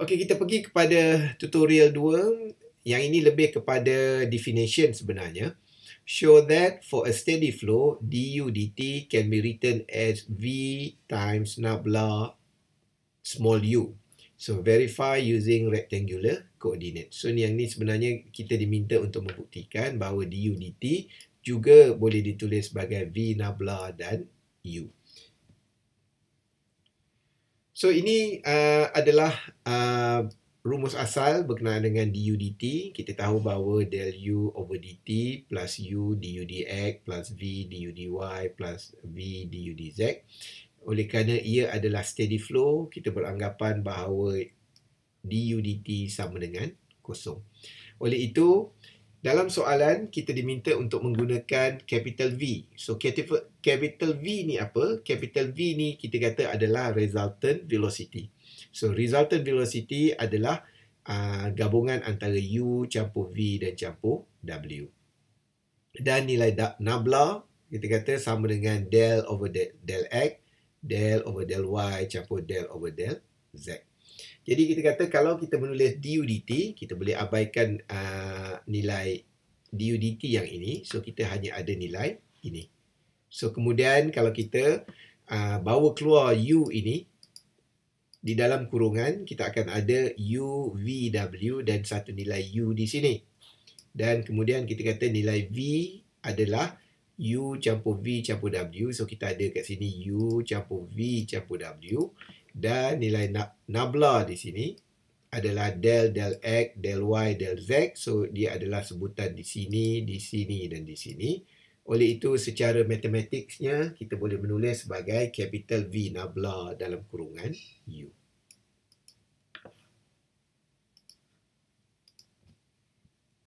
Okey, kita pergi kepada tutorial 2. Yang ini lebih kepada definition sebenarnya. Show that for a steady flow, du dt can be written as v times nabla small u. So, verify using rectangular coordinate. So, yang ni sebenarnya kita diminta untuk membuktikan bahawa du dt juga boleh ditulis sebagai v nabla dan u. So ini uh, adalah uh, rumus asal berkenaan dengan du dt. Kita tahu bahawa del u over dt plus u du dx plus v du dy plus v du dz. Oleh kerana ia adalah steady flow, kita beranggapan bahawa du dt sama dengan kosong. Oleh itu, dalam soalan, kita diminta untuk menggunakan capital V. So, capital V ni apa? Capital V ni kita kata adalah resultant velocity. So, resultant velocity adalah uh, gabungan antara U campur V dan campur W. Dan nilai nabla, kita kata sama dengan del over del, del X, del over del Y campur del over del Z. Uh, jadi kita kata kalau kita menulis DUDT, kita boleh abaikan uh, nilai DUDT yang ini. So kita hanya ada nilai ini. So kemudian kalau kita uh, bawa keluar U ini, di dalam kurungan kita akan ada U, V, W dan satu nilai U di sini. Dan kemudian kita kata nilai V adalah U campur V campur W. So kita ada kat sini U campur V campur W dan nilai nabla di sini adalah del del x del y del z so dia adalah sebutan di sini di sini dan di sini oleh itu secara matematiknya kita boleh menulis sebagai capital V nabla dalam kurungan U.